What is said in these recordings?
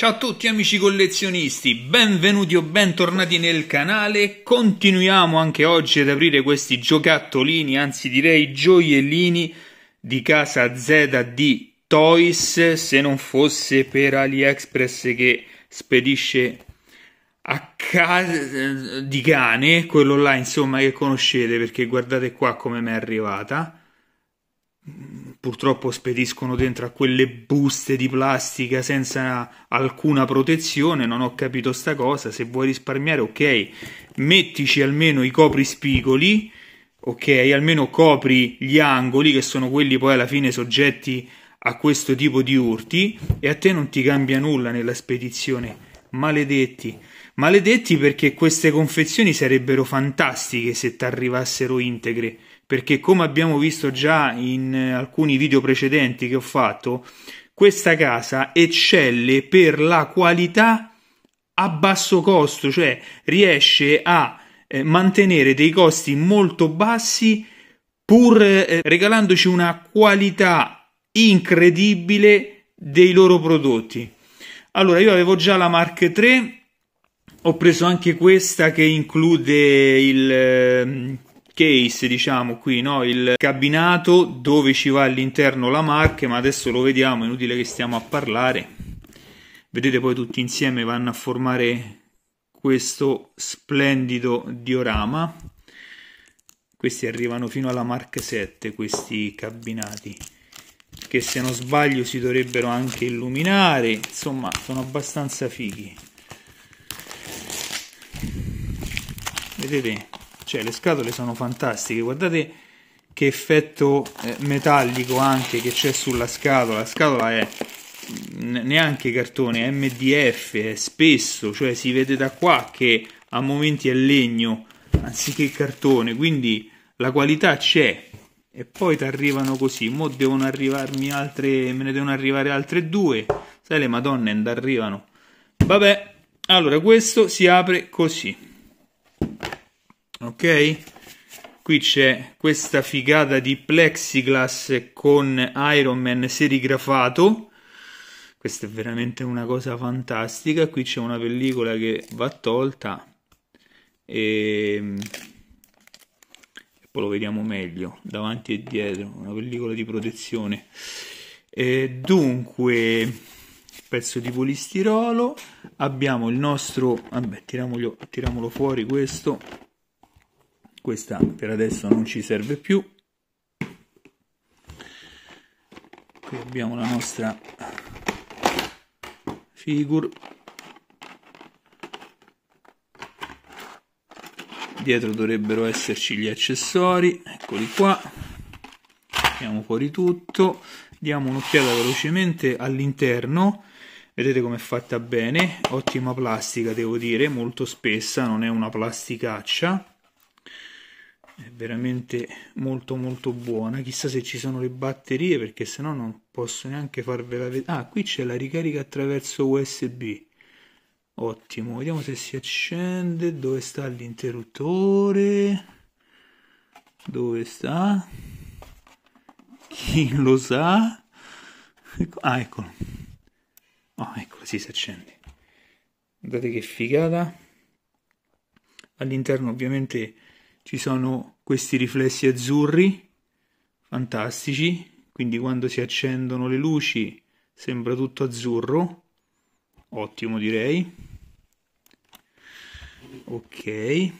Ciao a tutti amici collezionisti, benvenuti o bentornati nel canale. Continuiamo anche oggi ad aprire questi giocattolini, anzi direi gioiellini di casa ZD Toys, se non fosse per AliExpress che spedisce a casa di cane, quello là insomma che conoscete perché guardate qua come mi è arrivata purtroppo spediscono dentro a quelle buste di plastica senza alcuna protezione, non ho capito sta cosa, se vuoi risparmiare ok, mettici almeno i coprispigoli, ok, almeno copri gli angoli che sono quelli poi alla fine soggetti a questo tipo di urti e a te non ti cambia nulla nella spedizione. Maledetti. Maledetti perché queste confezioni sarebbero fantastiche se ti arrivassero integre perché come abbiamo visto già in eh, alcuni video precedenti che ho fatto, questa casa eccelle per la qualità a basso costo, cioè riesce a eh, mantenere dei costi molto bassi pur eh, regalandoci una qualità incredibile dei loro prodotti. Allora, io avevo già la Mark 3, ho preso anche questa che include il eh, case, diciamo qui, no? il cabinato dove ci va all'interno la marca, ma adesso lo vediamo, è inutile che stiamo a parlare. Vedete poi tutti insieme vanno a formare questo splendido diorama. Questi arrivano fino alla Mark 7, questi cabinati, che se non sbaglio si dovrebbero anche illuminare, insomma sono abbastanza fighi. Vedete? cioè le scatole sono fantastiche guardate che effetto eh, metallico anche che c'è sulla scatola la scatola è neanche cartone è MDF è spesso cioè si vede da qua che a momenti è legno anziché cartone quindi la qualità c'è e poi ti arrivano così mo devono arrivarmi altre me ne devono arrivare altre due sai le madonne eh, arrivano vabbè allora questo si apre così ok qui c'è questa figata di plexiglass con Iron Man serigrafato questa è veramente una cosa fantastica qui c'è una pellicola che va tolta e... poi lo vediamo meglio davanti e dietro una pellicola di protezione e dunque pezzo di polistirolo abbiamo il nostro vabbè tiriamolo, tiriamolo fuori questo questa per adesso non ci serve più qui abbiamo la nostra figure dietro dovrebbero esserci gli accessori eccoli qua mettiamo fuori tutto diamo un'occhiata velocemente all'interno vedete com'è fatta bene ottima plastica devo dire molto spessa non è una plasticaccia è veramente molto molto buona chissà se ci sono le batterie perché se no non posso neanche farvela vedere ah qui c'è la ricarica attraverso usb ottimo vediamo se si accende dove sta l'interruttore dove sta chi lo sa ecco, ah eccolo oh, eccolo sì, si accende guardate che figata all'interno ovviamente ci sono questi riflessi azzurri fantastici, quindi quando si accendono le luci sembra tutto azzurro, ottimo direi. Ok,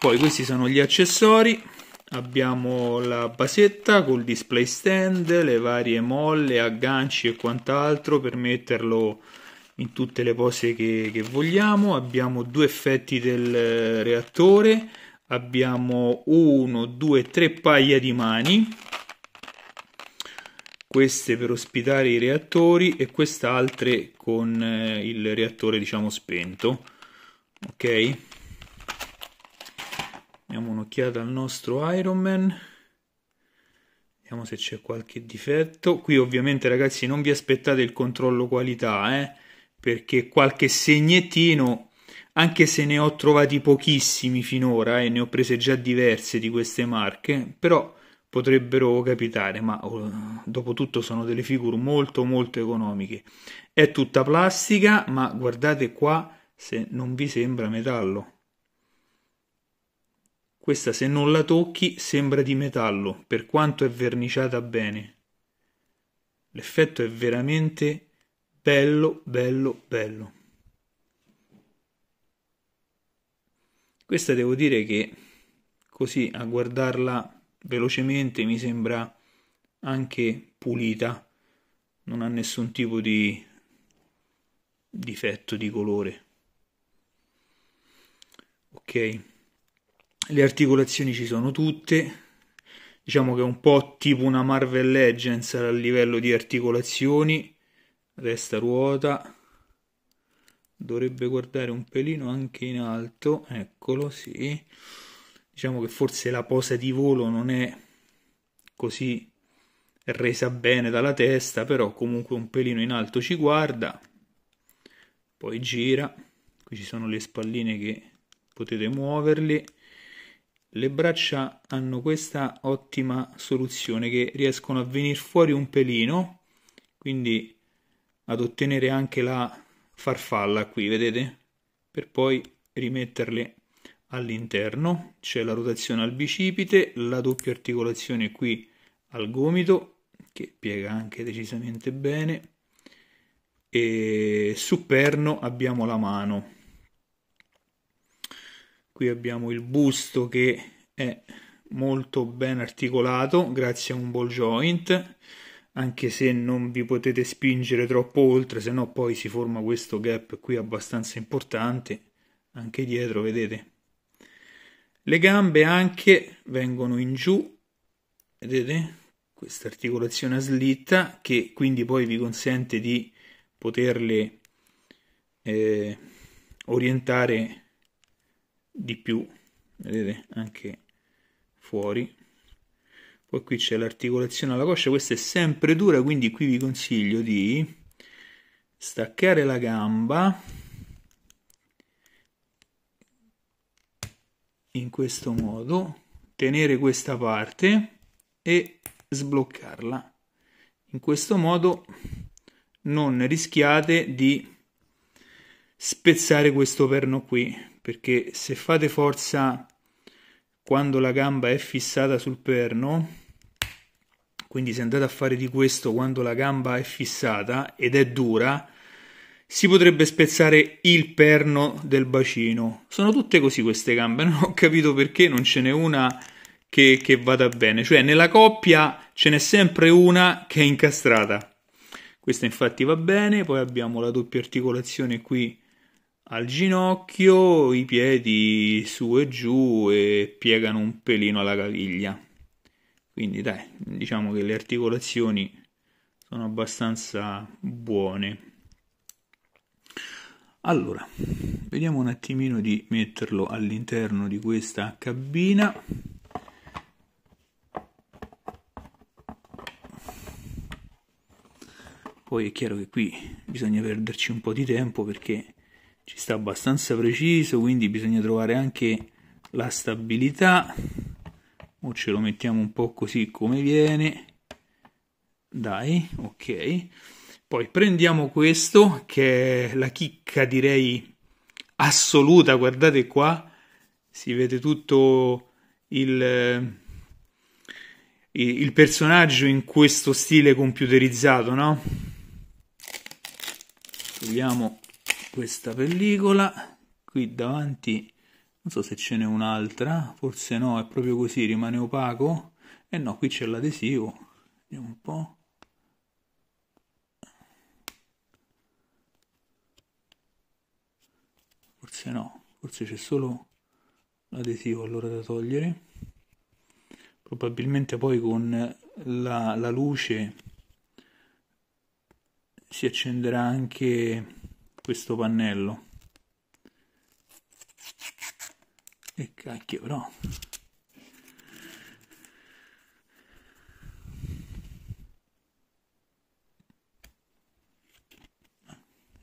poi questi sono gli accessori. Abbiamo la basetta col display stand, le varie molle, agganci e quant'altro per metterlo in tutte le pose che, che vogliamo. Abbiamo due effetti del reattore, abbiamo 1, 2, 3 paia di mani, queste per ospitare i reattori e queste altre con eh, il reattore diciamo spento. Ok, diamo un'occhiata al nostro Iron Man. Vediamo se c'è qualche difetto. Qui ovviamente ragazzi non vi aspettate il controllo qualità, eh, perché qualche segnettino anche se ne ho trovati pochissimi finora e ne ho prese già diverse di queste marche, però potrebbero capitare, ma oh, dopo tutto sono delle figure molto molto economiche. È tutta plastica, ma guardate qua se non vi sembra metallo. Questa se non la tocchi sembra di metallo, per quanto è verniciata bene. L'effetto è veramente bello, bello, bello. Questa devo dire che così a guardarla velocemente mi sembra anche pulita, non ha nessun tipo di difetto di colore. Ok, le articolazioni ci sono tutte, diciamo che è un po' tipo una Marvel Legends a livello di articolazioni, resta ruota, dovrebbe guardare un pelino anche in alto, eccolo, sì. Diciamo che forse la posa di volo non è così resa bene dalla testa, però comunque un pelino in alto ci guarda, poi gira, qui ci sono le spalline che potete muoverle. Le braccia hanno questa ottima soluzione che riescono a venire fuori un pelino, quindi ad ottenere anche la farfalla qui, vedete? Per poi rimetterle all'interno. C'è la rotazione al bicipite, la doppia articolazione qui al gomito, che piega anche decisamente bene. E su perno abbiamo la mano. Qui abbiamo il busto che è molto ben articolato grazie a un ball joint anche se non vi potete spingere troppo oltre, se no poi si forma questo gap qui abbastanza importante, anche dietro vedete. Le gambe anche vengono in giù, vedete questa articolazione a slitta che quindi poi vi consente di poterle eh, orientare di più, vedete anche fuori poi qui c'è l'articolazione alla coscia questa è sempre dura quindi qui vi consiglio di staccare la gamba in questo modo tenere questa parte e sbloccarla in questo modo non rischiate di spezzare questo perno qui perché se fate forza quando la gamba è fissata sul perno quindi se andate a fare di questo quando la gamba è fissata ed è dura, si potrebbe spezzare il perno del bacino. Sono tutte così queste gambe, non ho capito perché non ce n'è una che, che vada bene. Cioè nella coppia ce n'è sempre una che è incastrata. Questa infatti va bene, poi abbiamo la doppia articolazione qui al ginocchio, i piedi su e giù e piegano un pelino alla caviglia. Quindi dai, diciamo che le articolazioni sono abbastanza buone. Allora, vediamo un attimino di metterlo all'interno di questa cabina. Poi è chiaro che qui bisogna perderci un po' di tempo perché ci sta abbastanza preciso, quindi bisogna trovare anche la stabilità o ce lo mettiamo un po' così come viene dai ok poi prendiamo questo che è la chicca direi assoluta guardate qua si vede tutto il, eh, il personaggio in questo stile computerizzato no togliamo questa pellicola qui davanti non so se ce n'è un'altra, forse no, è proprio così, rimane opaco. E eh no, qui c'è l'adesivo. Vediamo un po'. Forse no, forse c'è solo l'adesivo allora da togliere. Probabilmente poi con la, la luce si accenderà anche questo pannello. Che eh, cacchio però.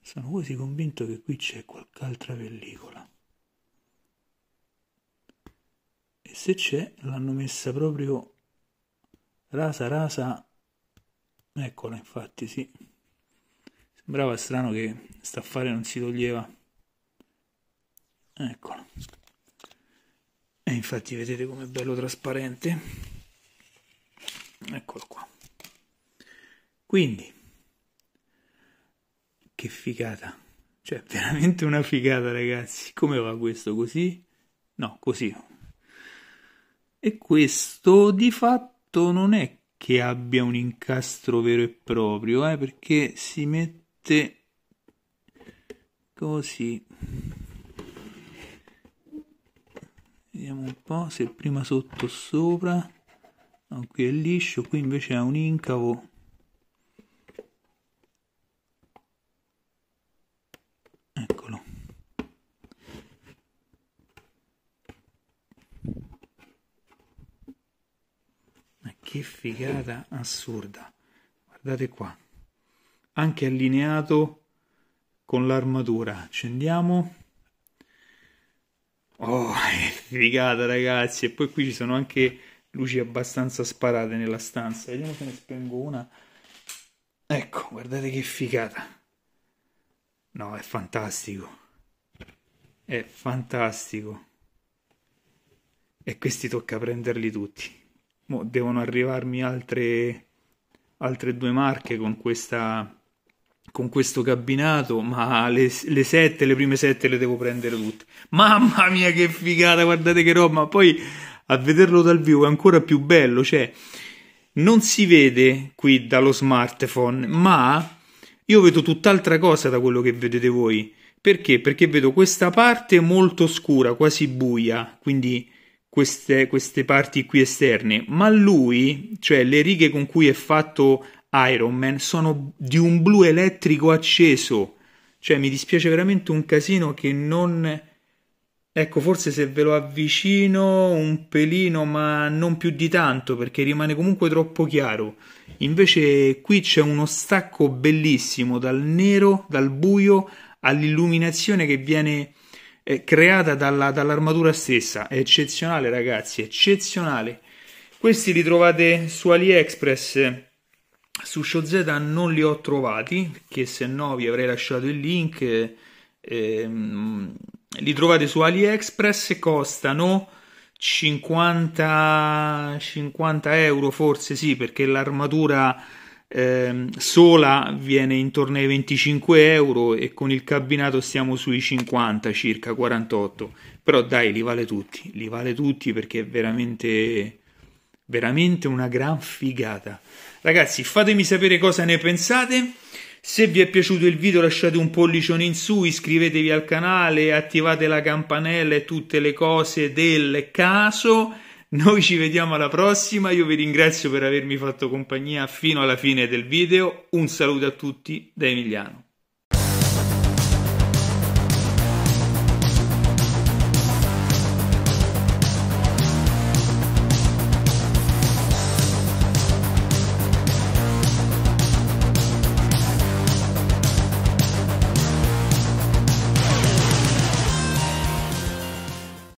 Sono quasi convinto che qui c'è qualche altra pellicola. E se c'è, l'hanno messa proprio rasa rasa. Eccola, infatti, sì. Sembrava strano che sta affare non si toglieva. Eccola e eh, infatti vedete com'è bello trasparente eccolo qua quindi che figata cioè veramente una figata ragazzi come va questo così no così e questo di fatto non è che abbia un incastro vero e proprio eh, perché si mette così vediamo un po' se prima sotto sopra no, qui è liscio qui invece ha un incavo eccolo ma che figata assurda guardate qua anche allineato con l'armatura accendiamo Oh, è figata, ragazzi. E poi qui ci sono anche luci abbastanza sparate nella stanza. Vediamo se ne spengo una. Ecco, guardate che figata. No, è fantastico. È fantastico. E questi tocca prenderli tutti. Mo devono arrivarmi altre, altre due marche con questa con questo cabinato, ma le, le, sette, le prime sette le devo prendere tutte. Mamma mia, che figata, guardate che roba! Poi a vederlo dal vivo è ancora più bello, cioè non si vede qui dallo smartphone, ma io vedo tutt'altra cosa da quello che vedete voi. Perché? Perché vedo questa parte molto scura, quasi buia, quindi queste, queste parti qui esterne, ma lui, cioè le righe con cui è fatto Iron Man sono di un blu elettrico acceso. Cioè, mi dispiace veramente un casino che non. Ecco, forse se ve lo avvicino un pelino, ma non più di tanto, perché rimane comunque troppo chiaro. Invece qui c'è uno stacco bellissimo dal nero, dal buio all'illuminazione che viene eh, creata dalla, dall'armatura stessa. È eccezionale, ragazzi, eccezionale. Questi li trovate su AliExpress su ShowZ non li ho trovati, che se no vi avrei lasciato il link. Ehm, li trovate su AliExpress e costano 50, 50 euro forse sì, perché l'armatura eh, sola viene intorno ai 25 euro e con il cabinato stiamo sui 50 circa 48 però dai li vale tutti li vale tutti perché è veramente veramente una gran figata Ragazzi, fatemi sapere cosa ne pensate. Se vi è piaciuto il video lasciate un pollicione in su, iscrivetevi al canale, attivate la campanella e tutte le cose del caso. Noi ci vediamo alla prossima, io vi ringrazio per avermi fatto compagnia fino alla fine del video, un saluto a tutti da Emiliano.